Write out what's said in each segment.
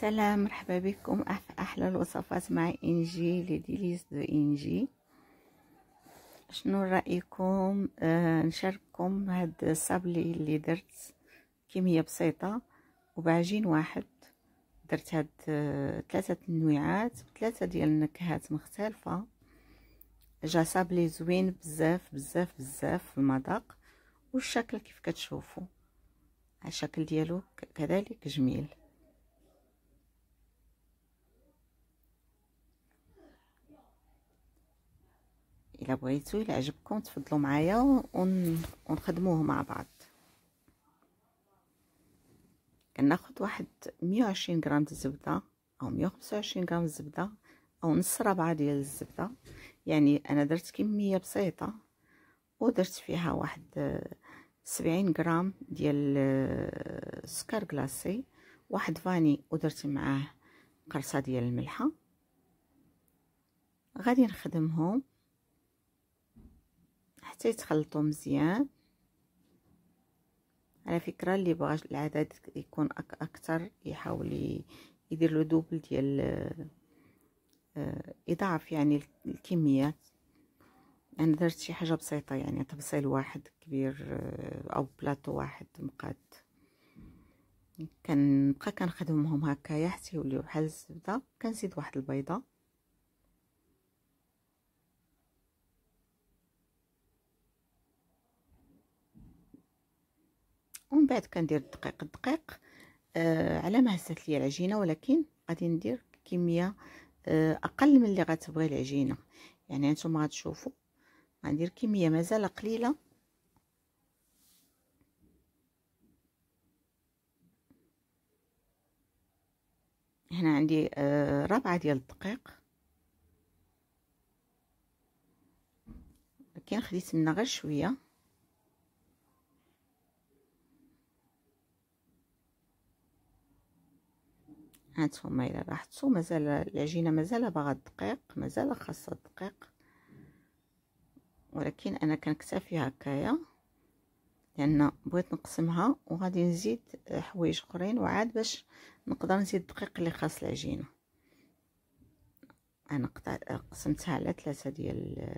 سلام مرحبا بكم احلى الوصفات مع انجي لي دو انجي شنو رايكم آه نشارككم هاد الصابلي اللي درت كميه بسيطه وبعجين واحد درت هاد آه، ثلاثه تنويعات ثلاثه ديال النكهات مختلفه جا صابلي زوين بزاف بزاف بزاف في المذاق والشكل كيف كتشوفوا الشكل ديالو كذلك جميل الا بغيتو الا عجبكم تفضلوا معايا ونخدموه مع بعض كناخذ واحد 120 غرام د الزبده او 125 غرام الزبده او نص ربعه ديال الزبده يعني انا درت كميه بسيطه ودرت فيها واحد 70 غرام ديال السكر كلاصي واحد فاني ودرت معاه قرصه ديال الملحه غادي نخدمهم حتى يتخلطوا مزيان على فكره اللي بغى العدد يكون أك اكثر يحاول يدير له دوبل ديال يضاعف آه، يعني الكميات انا درت شي حاجه بسيطه يعني طبسيل واحد كبير آه، او بلاطو واحد مقاد كنبقى كنخدمهم هكايا حتى يوليو بحال الزبده كنزيد واحد البيضه ومن بعد كندير الدقيق الدقيق آه، على ما هزات لي العجينه ولكن غادي ندير كميه آه، اقل من اللي غتبغي العجينه يعني نتوما غتشوفوا غندير كميه مازال قليله هنا عندي آه ربعه ديال الدقيق ولكن خديت منها غير شويه هانتوما الى لاحظتوا مازال العجينه مازال باغا الدقيق مازال خاصها الدقيق ولكن انا كنكتفي هكايا لان بغيت نقسمها وغادي نزيد حوايج اخرين وعاد باش نقدر نزيد الدقيق اللي خاص العجينه انا قسمتها على ثلاثه ديال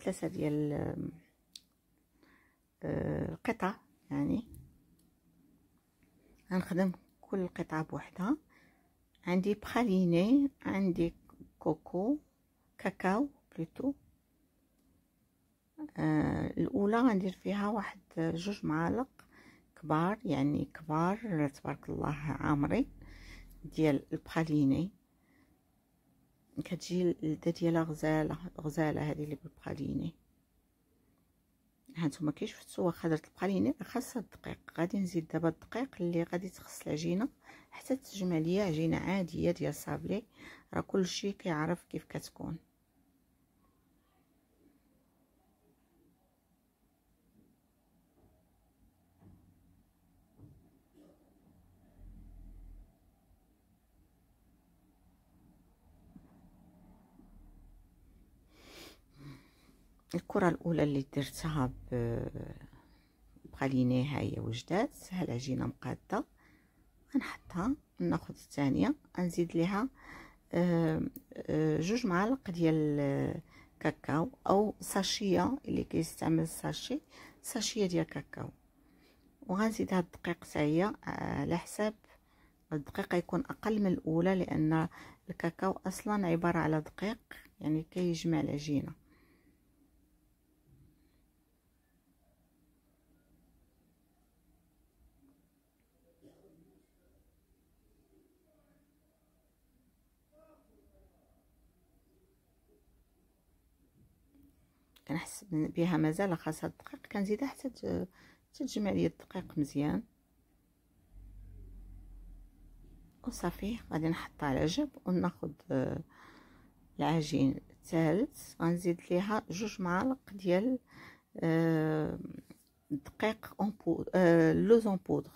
ثلاثه ديال القطع آه، يعني غنخدم كل قطعه بوحدها عندي بخاليني عندي كوكو كاكاو بلوتو آه الاولى غندير فيها واحد آه، جوج معالق كبار يعني كبار تبارك الله عامرين ديال البخاليني كتجي الدا ديالها غزاله غزاله هذه اللي بالبخاليني هانتوما كيشفتوا واخا درت البقال هنا خاصها الدقيق غادي نزيد دابا الدقيق اللي غادي تخص العجينه حتى تجمع ليا عجينه عاديه ديال صابلي راه كلشي كيعرف كيف كتكون الكرة الأولى اللي درتها بقاليني هي وجدات هالعجينة مقادة غنحطها ناخذ الثانية غنزيد ليها آه، آه، جوج معالق ديال آه، كاكاو أو ساشية اللي كيستعمل الساشي ساشية ديال كاكاو وغنزيد هاد الدقيق تاهي على حساب الدقيق يكون اقل من الاولى لان الكاكاو اصلا عباره على دقيق يعني كيجمع العجينه كنحس بها مازال خاصها الدقيق كنزيدها حتى تجمع ليا الدقيق مزيان وصافي غادي نحطها على جنب وناخذ آه، العجين الثالث غنزيد ليها جوج معالق ديال آه، الدقيق اون آه، بودر لوز اون بودر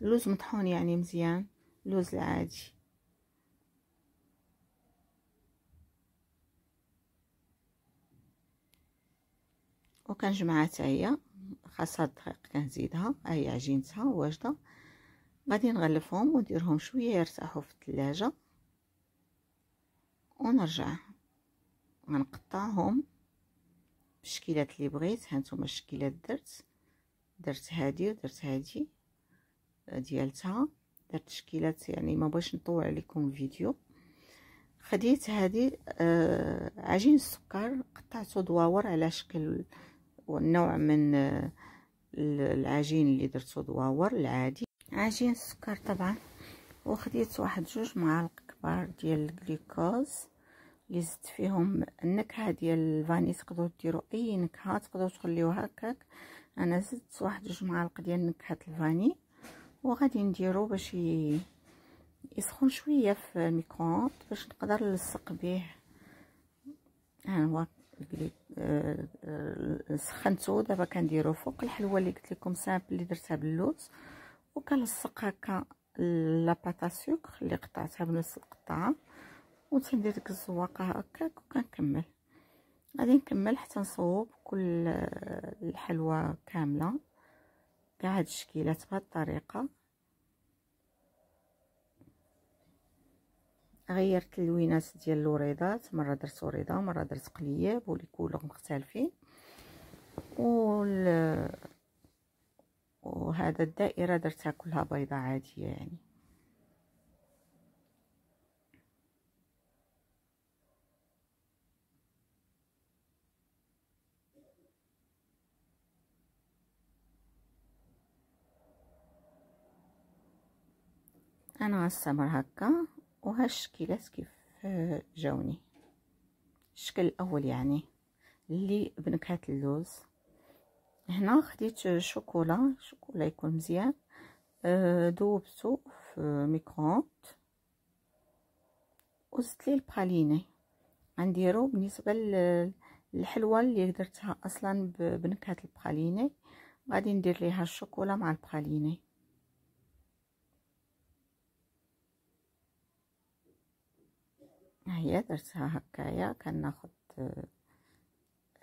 لوز مطحون يعني مزيان لوز العادي وكنجمعها حتى هي خاصها الدقيق كنزيدها ها هي عجينتها واجده غادي نغلفهم ونديرهم شويه يرتاحوا في الثلاجه ونرجع غنقطعهم بالشكيلات اللي بغيت هانتوما الشكيلات درت درت هادي ودرت هادي آه، ديالتها درت شكيلات يعني ما بغيتش نطول عليكم الفيديو خديت هذه آه عجين السكر قطعته دواور على شكل والنوع من آه، العجين اللي درتو دواور العادي عجين السكر طبعا وخديت واحد جوج معالق كبار ديال الجليكوز اللي زدت فيهم النكهه ديال الفاني تقدروا ديروا اي نكهه تقدروا تخليوها هكاك انا زدت واحد جوج معالق ديال نكهه الفاني وغادي نديرو باش يسخن شويه في الميكرووند باش نقدر نلصق به ها هو سخنتو دابا كنديرو فوق الحلوه اللي قلت لكم سامبل اللي درتها باللوز وكنلصق هكا لاباطا سكر اللي قطعتها بنفس القطعه وتندير ديك الزواقه هكاك وكنكمل غادي نكمل حتى نصوب كل الحلوه كامله كاع هاد الشكيلات بهاد الطريقه غيرت اللوينات ديال الوريضات مره درت وريضه مره درت قليب ولي كولور مختلفين وال وهذا الدائره درتها كلها بيضه عاديه يعني انا غنستمر هكا وهالشكلات كيف جاوني الشكل الاول يعني اللي بنكهه اللوز هنا خديت شوكولا شوكولا يكون مزيان ذوبته أه، في ميكرووند وزدت لي الباليني غنديرو بالنسبه للحلوه اللي درتها اصلا بنكهه الباليني غادي ندير ليها الشوكولا مع الباليني هي درتها هكايا كناخد آه،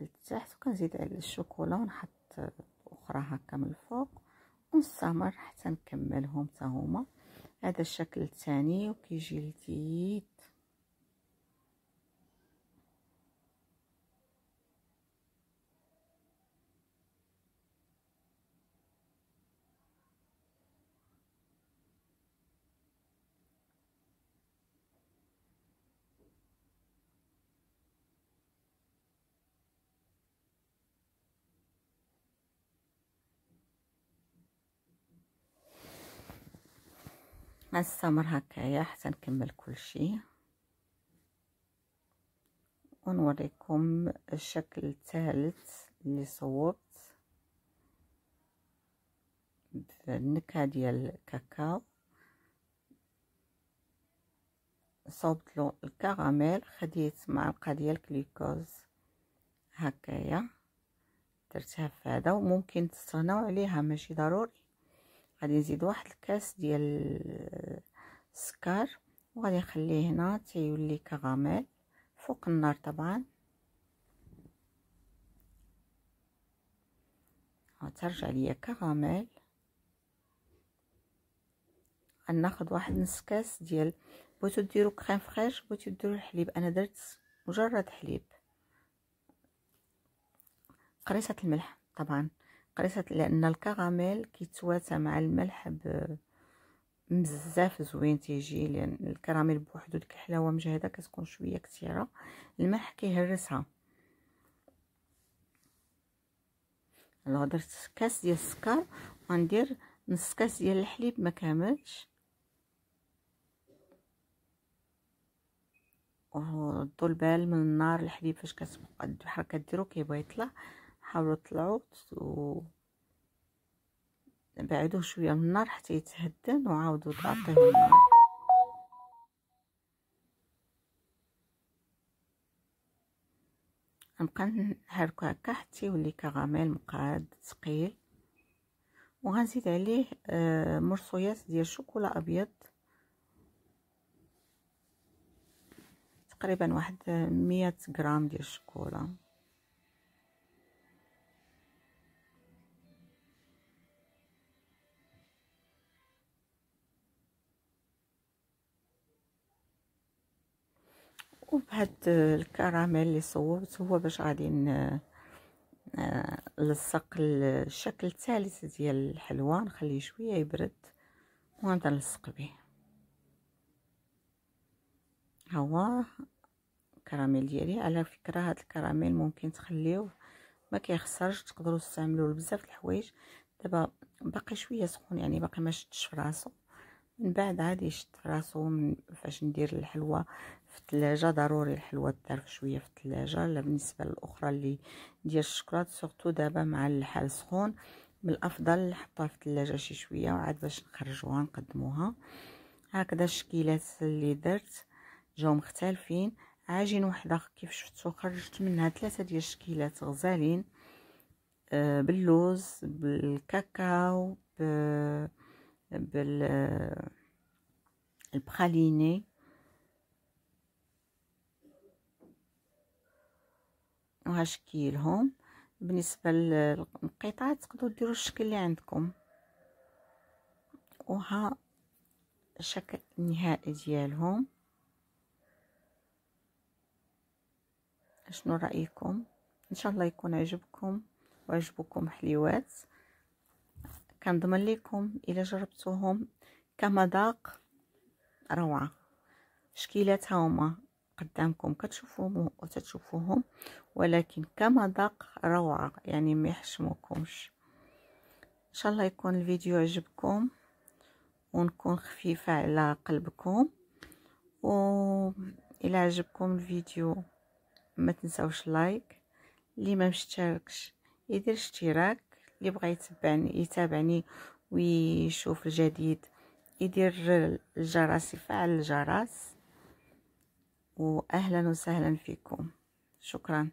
لتحت وكنزيد على الشوكولا ونحط آه، اخرى هكا من الفوق ونستمر حتى نكملهم حتى هما هذا الشكل الثاني وكيجي لذيذ غنستمر هكايا حتى نكمل كلشي ونوريكم الشكل الثالث اللي صورت بالنكهه ديال الكاكاو صوبت له الكراميل خديت معلقه ديال كليكوز هكايا درتها في هذا وممكن تستغناو عليها ماشي ضروري غادي نزيد واحد الكاس ديال السكر وغادي نخليه هنا تيولي كراميل فوق النار طبعا ترجع ليا كراميل غناخذ واحد نص كاس ديال بغيتو ديرو كريم فريش بغيتو ديرو الحليب انا درت مجرد حليب قريصه الملح طبعا قريصه لان الكراميل كيتواتى مع الملح بزاف زوين تيجي لان الكراميل بوحدو ديك الحلاوه مجهده كتكون شويه كثيره الملح كيهرسها الوغ درت كاس ديال السكر غندير نص كاس ديال الحليب ما كاملش وردوا البال من النار الحليب فاش كتبقى بحال كديرو كيبغي يطلع حاولوا طلعوا و بعدوه شويه من النار حتى يتهدن وعاودوا تعطيه النار نبقى نحركو هكا حتى يولي كغاميل مقاد ثقيل وغنزيد عليه آه، مرصويات ديال شوكولا ابيض تقريبا واحد مية غرام ديال الشوكولا وبهاد الكراميل اللي صوبت هو باش غادي نلصق آه، الشكل الثالث ديال الحلوى نخليه شويه يبرد وغنبدا نلصق به ها هو الكراميل ديالي على فكره هاد الكراميل ممكن تخليوه ما كيخسرش تقدروا تستعملوه لبزاف د الحوايج دابا باقي شويه سخون يعني باقي ما شدش من بعد عاد يشد راسو فاش ندير الحلوى في الثلاجه ضروري الحلوه تدار شويه في الثلاجه لا بالنسبه للاخرى اللي ديال الشكلاط سورتو دابا مع الحال سخون من الافضل نحطها في الثلاجه شي شويه وعاد باش نخرجوها نقدموها هكذا الشكيلات اللي درت جاو مختلفين عاجين وحده كيف شفتو خرجت منها ثلاثه ديال الشكيلات غزالين آه، باللوز بالكاكاو بال آه، البخاليني وهشكيلهم بالنسبه للقطع تقدروا ديروا الشكل اللي عندكم وها الشكل النهائي ديالهم شنو رايكم ان شاء الله يكون عجبكم وعجبكم حليوات كنضمن لكم الا جربتوهم كمذاق روعه شكيلات هما قدامكم كتشوفوهم وتتشوفوهم ولكن كمذاق روعه يعني ما يحشموكمش ان شاء الله يكون الفيديو عجبكم ونكون خفيفه على قلبكم و الى عجبكم الفيديو ما تنساوش لايك اللي ما مشتركش يدير اشتراك اللي بغى يتبعني يتابعني ويشوف الجديد يدير الجرس يفعل الجرس واهلا وسهلا فيكم شكرا